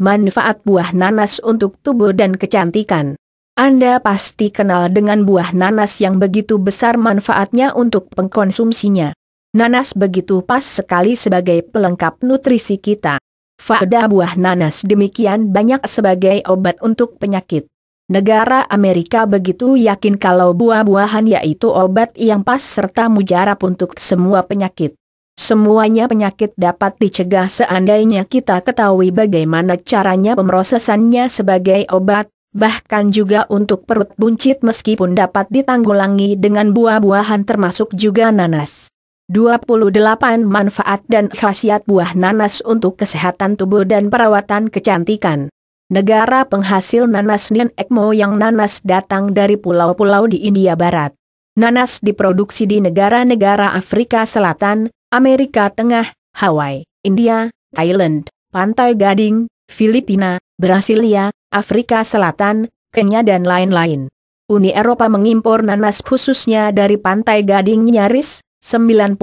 manfaat buah nanas untuk tubuh dan kecantikan. Anda pasti kenal dengan buah nanas yang begitu besar manfaatnya untuk pengkonsumsinya. Nanas begitu pas sekali sebagai pelengkap nutrisi kita. Faedah buah nanas demikian banyak sebagai obat untuk penyakit. Negara Amerika begitu yakin kalau buah-buahan yaitu obat yang pas serta mujarab untuk semua penyakit. Semuanya penyakit dapat dicegah seandainya kita ketahui bagaimana caranya pemrosesannya sebagai obat, bahkan juga untuk perut buncit meskipun dapat ditanggulangi dengan buah-buahan termasuk juga nanas. 28 Manfaat dan khasiat buah nanas untuk kesehatan tubuh dan perawatan kecantikan Negara penghasil nanas Nien Ekmo yang nanas datang dari pulau-pulau di India Barat. Nanas diproduksi di negara-negara Afrika Selatan, Amerika Tengah, Hawaii, India, Thailand, Pantai Gading, Filipina, Brasilia, Afrika Selatan, Kenya dan lain-lain. Uni Eropa mengimpor nanas khususnya dari Pantai Gading nyaris 93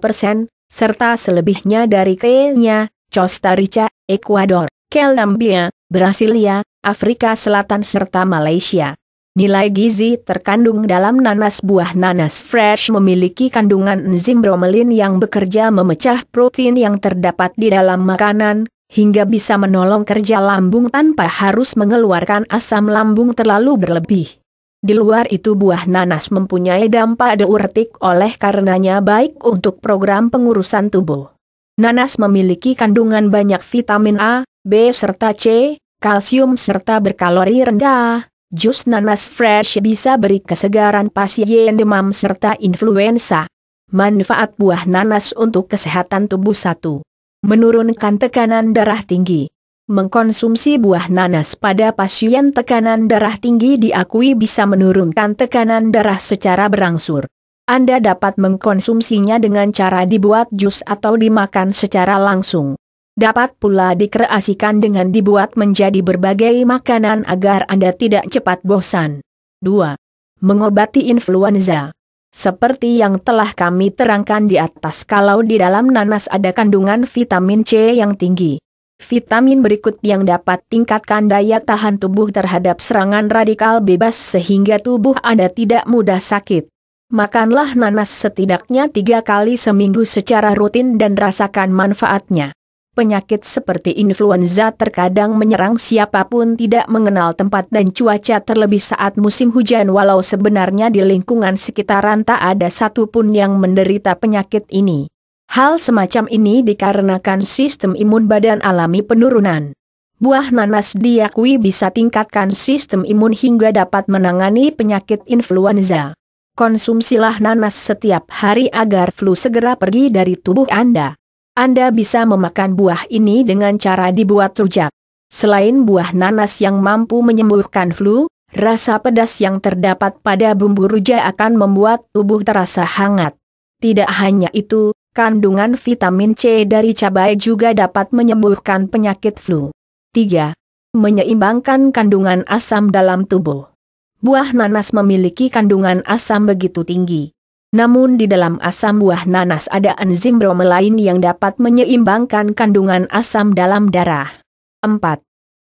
persen, serta selebihnya dari Kenya, Costa Rica, Ecuador, Kelambia, Brasilia, Afrika Selatan serta Malaysia. Nilai gizi terkandung dalam nanas buah nanas fresh memiliki kandungan enzim bromelin yang bekerja memecah protein yang terdapat di dalam makanan, hingga bisa menolong kerja lambung tanpa harus mengeluarkan asam lambung terlalu berlebih. Di luar itu buah nanas mempunyai dampak diuretik oleh karenanya baik untuk program pengurusan tubuh. Nanas memiliki kandungan banyak vitamin A, B serta C, kalsium serta berkalori rendah, Jus nanas fresh bisa beri kesegaran pasien demam serta influenza. Manfaat buah nanas untuk kesehatan tubuh satu, Menurunkan tekanan darah tinggi. Mengkonsumsi buah nanas pada pasien tekanan darah tinggi diakui bisa menurunkan tekanan darah secara berangsur. Anda dapat mengkonsumsinya dengan cara dibuat jus atau dimakan secara langsung. Dapat pula dikreasikan dengan dibuat menjadi berbagai makanan agar Anda tidak cepat bosan. 2. Mengobati influenza. Seperti yang telah kami terangkan di atas kalau di dalam nanas ada kandungan vitamin C yang tinggi. Vitamin berikut yang dapat tingkatkan daya tahan tubuh terhadap serangan radikal bebas sehingga tubuh Anda tidak mudah sakit. Makanlah nanas setidaknya tiga kali seminggu secara rutin dan rasakan manfaatnya. Penyakit seperti influenza terkadang menyerang siapapun tidak mengenal tempat dan cuaca terlebih saat musim hujan walau sebenarnya di lingkungan sekitaran tak ada satupun yang menderita penyakit ini. Hal semacam ini dikarenakan sistem imun badan alami penurunan. Buah nanas diakui bisa tingkatkan sistem imun hingga dapat menangani penyakit influenza. Konsumsilah nanas setiap hari agar flu segera pergi dari tubuh Anda. Anda bisa memakan buah ini dengan cara dibuat rujak. Selain buah nanas yang mampu menyembuhkan flu, rasa pedas yang terdapat pada bumbu rujak akan membuat tubuh terasa hangat. Tidak hanya itu, kandungan vitamin C dari cabai juga dapat menyembuhkan penyakit flu. 3. Menyeimbangkan kandungan asam dalam tubuh. Buah nanas memiliki kandungan asam begitu tinggi namun di dalam asam buah nanas ada enzim bromelain yang dapat menyeimbangkan kandungan asam dalam darah. 4.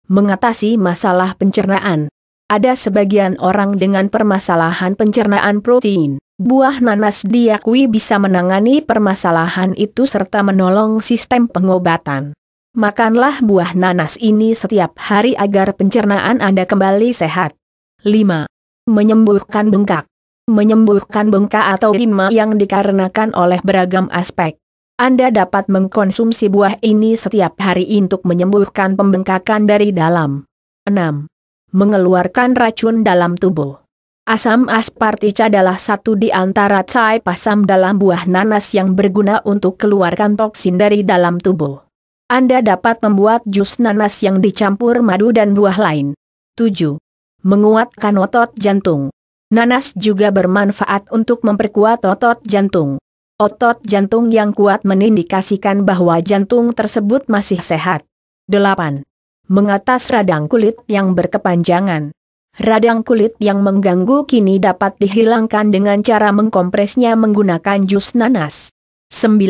Mengatasi masalah pencernaan. Ada sebagian orang dengan permasalahan pencernaan protein. Buah nanas diakui bisa menangani permasalahan itu serta menolong sistem pengobatan. Makanlah buah nanas ini setiap hari agar pencernaan Anda kembali sehat. 5. Menyembuhkan bengkak menyembuhkan bengkak atau lima yang dikarenakan oleh beragam aspek. Anda dapat mengkonsumsi buah ini setiap hari untuk menyembuhkan pembengkakan dari dalam. 6. Mengeluarkan racun dalam tubuh. Asam aspartic adalah satu di antara cai pasam dalam buah nanas yang berguna untuk keluarkan toksin dari dalam tubuh. Anda dapat membuat jus nanas yang dicampur madu dan buah lain. 7. Menguatkan otot jantung. Nanas juga bermanfaat untuk memperkuat otot jantung. Otot jantung yang kuat menindikasikan bahwa jantung tersebut masih sehat. 8. Mengatas radang kulit yang berkepanjangan. Radang kulit yang mengganggu kini dapat dihilangkan dengan cara mengkompresnya menggunakan jus nanas. 9.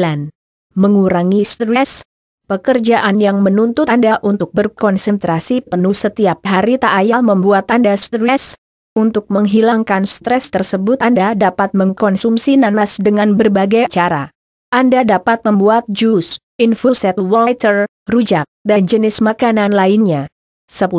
Mengurangi stres. Pekerjaan yang menuntut Anda untuk berkonsentrasi penuh setiap hari tak ayal membuat Anda stres, untuk menghilangkan stres tersebut Anda dapat mengkonsumsi nanas dengan berbagai cara. Anda dapat membuat jus, infused water, rujak, dan jenis makanan lainnya. 10.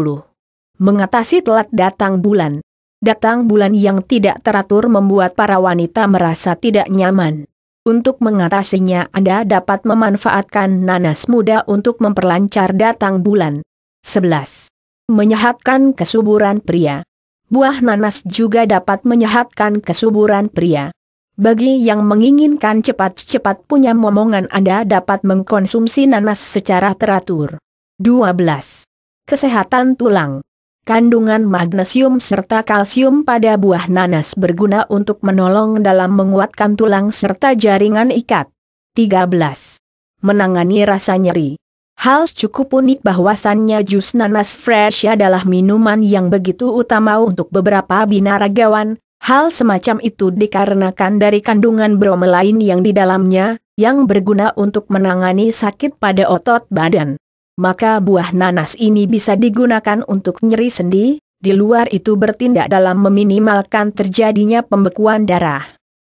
Mengatasi telat datang bulan. Datang bulan yang tidak teratur membuat para wanita merasa tidak nyaman. Untuk mengatasinya Anda dapat memanfaatkan nanas muda untuk memperlancar datang bulan. 11. Menyehatkan kesuburan pria buah nanas juga dapat menyehatkan kesuburan pria. Bagi yang menginginkan cepat-cepat punya momongan Anda dapat mengkonsumsi nanas secara teratur. 12. Kesehatan tulang Kandungan magnesium serta kalsium pada buah nanas berguna untuk menolong dalam menguatkan tulang serta jaringan ikat. 13. Menangani rasa nyeri Hal cukup unik bahwasannya jus nanas fresh adalah minuman yang begitu utama untuk beberapa binaragawan. Hal semacam itu dikarenakan dari kandungan bromelain yang di dalamnya, yang berguna untuk menangani sakit pada otot badan. Maka buah nanas ini bisa digunakan untuk nyeri sendi, di luar itu bertindak dalam meminimalkan terjadinya pembekuan darah.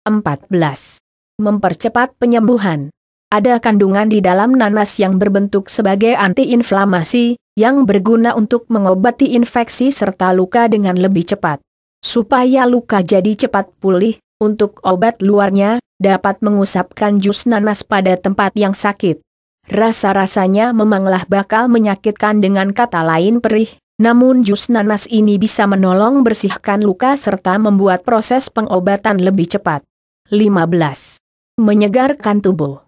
14. Mempercepat penyembuhan ada kandungan di dalam nanas yang berbentuk sebagai antiinflamasi, yang berguna untuk mengobati infeksi serta luka dengan lebih cepat. Supaya luka jadi cepat pulih, untuk obat luarnya, dapat mengusapkan jus nanas pada tempat yang sakit. Rasa-rasanya memanglah bakal menyakitkan dengan kata lain perih, namun jus nanas ini bisa menolong bersihkan luka serta membuat proses pengobatan lebih cepat. 15. Menyegarkan tubuh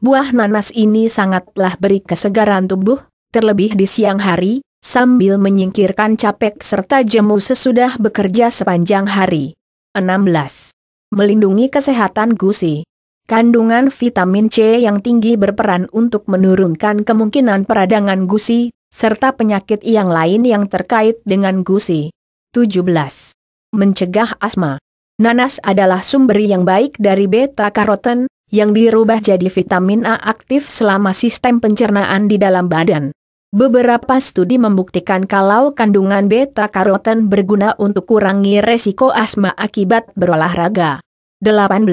Buah nanas ini sangatlah beri kesegaran tubuh, terlebih di siang hari, sambil menyingkirkan capek serta jemu sesudah bekerja sepanjang hari. 16. Melindungi kesehatan gusi. Kandungan vitamin C yang tinggi berperan untuk menurunkan kemungkinan peradangan gusi, serta penyakit yang lain yang terkait dengan gusi. 17. Mencegah asma. Nanas adalah sumber yang baik dari beta-karoten, yang dirubah jadi vitamin A aktif selama sistem pencernaan di dalam badan. Beberapa studi membuktikan kalau kandungan beta-karoten berguna untuk kurangi resiko asma akibat berolahraga. 18.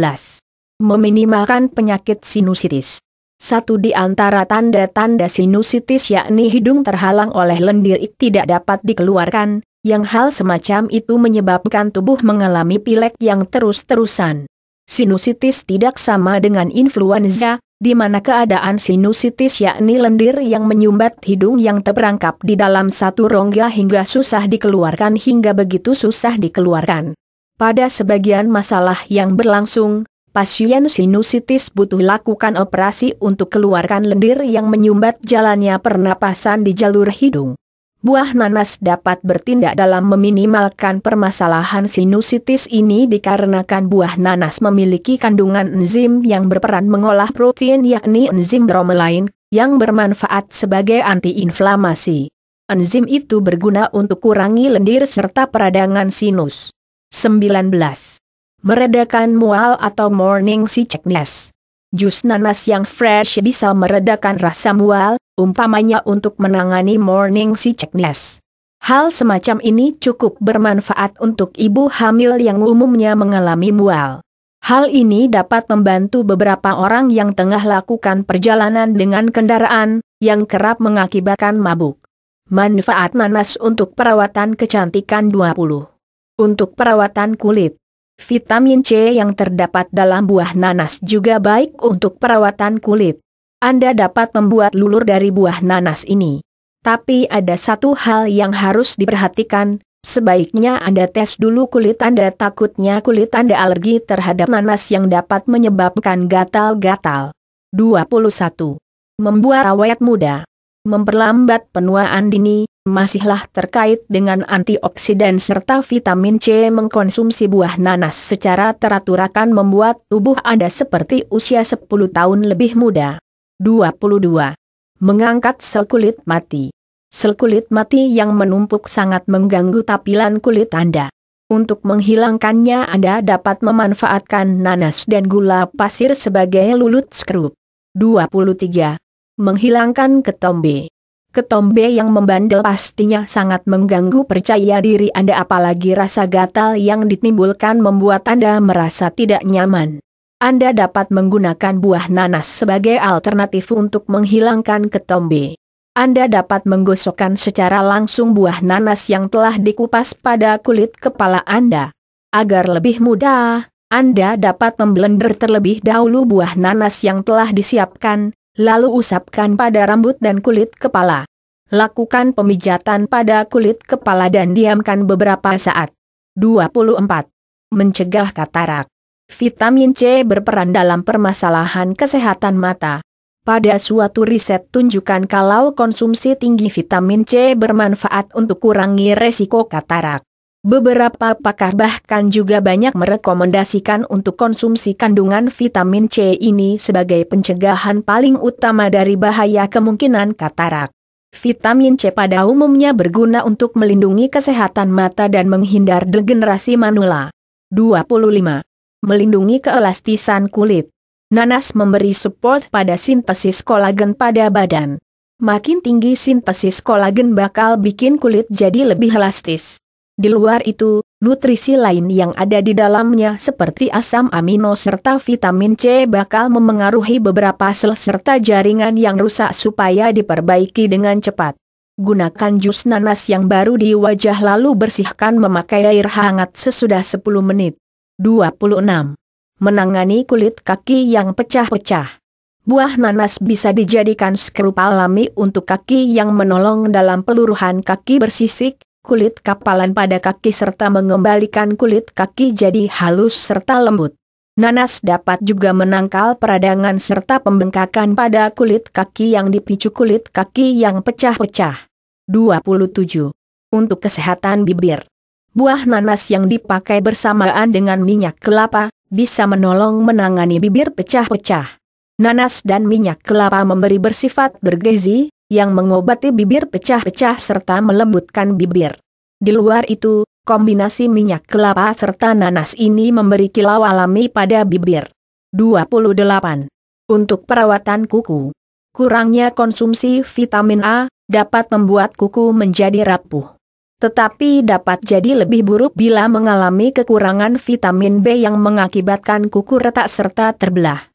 Meminimalkan penyakit sinusitis. Satu di antara tanda-tanda sinusitis yakni hidung terhalang oleh lendir tidak dapat dikeluarkan, yang hal semacam itu menyebabkan tubuh mengalami pilek yang terus-terusan. Sinusitis tidak sama dengan influenza, di mana keadaan sinusitis yakni lendir yang menyumbat hidung yang terperangkap di dalam satu rongga hingga susah dikeluarkan hingga begitu susah dikeluarkan. Pada sebagian masalah yang berlangsung, pasien sinusitis butuh lakukan operasi untuk keluarkan lendir yang menyumbat jalannya pernapasan di jalur hidung buah nanas dapat bertindak dalam meminimalkan permasalahan sinusitis ini dikarenakan buah nanas memiliki kandungan enzim yang berperan mengolah protein yakni enzim bromelain, yang bermanfaat sebagai antiinflamasi. Enzim itu berguna untuk kurangi lendir serta peradangan sinus. 19. Meredakan mual atau morning sickness jus nanas yang fresh bisa meredakan rasa mual, umpamanya untuk menangani morning sickness. Hal semacam ini cukup bermanfaat untuk ibu hamil yang umumnya mengalami mual. Hal ini dapat membantu beberapa orang yang tengah lakukan perjalanan dengan kendaraan, yang kerap mengakibatkan mabuk. Manfaat nanas untuk perawatan kecantikan 20. Untuk perawatan kulit, Vitamin C yang terdapat dalam buah nanas juga baik untuk perawatan kulit. Anda dapat membuat lulur dari buah nanas ini. Tapi ada satu hal yang harus diperhatikan, sebaiknya Anda tes dulu kulit Anda takutnya kulit Anda alergi terhadap nanas yang dapat menyebabkan gatal-gatal. 21. Membuat awet muda memperlambat penuaan dini, masihlah terkait dengan antioksidan serta vitamin C mengkonsumsi buah nanas secara teratur akan membuat tubuh Anda seperti usia 10 tahun lebih muda. 22. Mengangkat sel kulit mati. Sel kulit mati yang menumpuk sangat mengganggu tampilan kulit Anda. Untuk menghilangkannya Anda dapat memanfaatkan nanas dan gula pasir sebagai lulut skrup. 23 menghilangkan ketombe. Ketombe yang membandel pastinya sangat mengganggu percaya diri Anda apalagi rasa gatal yang ditimbulkan membuat Anda merasa tidak nyaman. Anda dapat menggunakan buah nanas sebagai alternatif untuk menghilangkan ketombe. Anda dapat menggosokkan secara langsung buah nanas yang telah dikupas pada kulit kepala Anda. Agar lebih mudah, Anda dapat memblender terlebih dahulu buah nanas yang telah disiapkan, lalu usapkan pada rambut dan kulit kepala. Lakukan pemijatan pada kulit kepala dan diamkan beberapa saat. 24. Mencegah katarak. Vitamin C berperan dalam permasalahan kesehatan mata. Pada suatu riset tunjukkan kalau konsumsi tinggi vitamin C bermanfaat untuk kurangi resiko katarak. Beberapa pakar bahkan juga banyak merekomendasikan untuk konsumsi kandungan vitamin C ini sebagai pencegahan paling utama dari bahaya kemungkinan katarak. Vitamin C pada umumnya berguna untuk melindungi kesehatan mata dan menghindar degenerasi manula. 25. Melindungi keelastisan kulit. Nanas memberi support pada sintesis kolagen pada badan. Makin tinggi sintesis kolagen bakal bikin kulit jadi lebih elastis. Di luar itu, nutrisi lain yang ada di dalamnya seperti asam amino serta vitamin C bakal memengaruhi beberapa sel serta jaringan yang rusak supaya diperbaiki dengan cepat. Gunakan jus nanas yang baru di wajah lalu bersihkan memakai air hangat sesudah 10 menit. 26. Menangani kulit kaki yang pecah-pecah. Buah nanas bisa dijadikan skrup alami untuk kaki yang menolong dalam peluruhan kaki bersisik, kulit kapalan pada kaki serta mengembalikan kulit kaki jadi halus serta lembut. Nanas dapat juga menangkal peradangan serta pembengkakan pada kulit kaki yang dipicu kulit kaki yang pecah-pecah. 27. Untuk kesehatan bibir. Buah nanas yang dipakai bersamaan dengan minyak kelapa, bisa menolong menangani bibir pecah-pecah. Nanas dan minyak kelapa memberi bersifat bergizi, yang mengobati bibir pecah-pecah serta melembutkan bibir. Di luar itu, kombinasi minyak kelapa serta nanas ini memberi kilau alami pada bibir. 28. Untuk perawatan kuku. Kurangnya konsumsi vitamin A dapat membuat kuku menjadi rapuh. Tetapi dapat jadi lebih buruk bila mengalami kekurangan vitamin B yang mengakibatkan kuku retak serta terbelah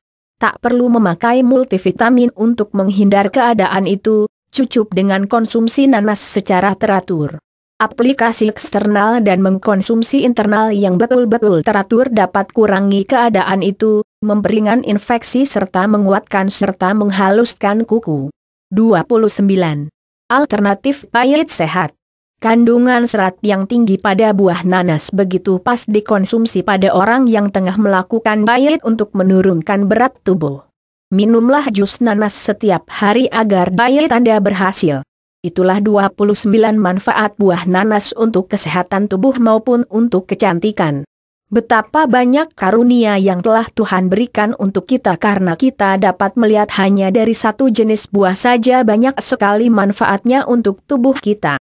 tak perlu memakai multivitamin untuk menghindar keadaan itu, cucup dengan konsumsi nanas secara teratur. Aplikasi eksternal dan mengkonsumsi internal yang betul-betul teratur dapat kurangi keadaan itu, memperingan infeksi serta menguatkan serta menghaluskan kuku. 29. Alternatif pahit sehat Kandungan serat yang tinggi pada buah nanas begitu pas dikonsumsi pada orang yang tengah melakukan diet untuk menurunkan berat tubuh. Minumlah jus nanas setiap hari agar diet Anda berhasil. Itulah 29 manfaat buah nanas untuk kesehatan tubuh maupun untuk kecantikan. Betapa banyak karunia yang telah Tuhan berikan untuk kita karena kita dapat melihat hanya dari satu jenis buah saja banyak sekali manfaatnya untuk tubuh kita.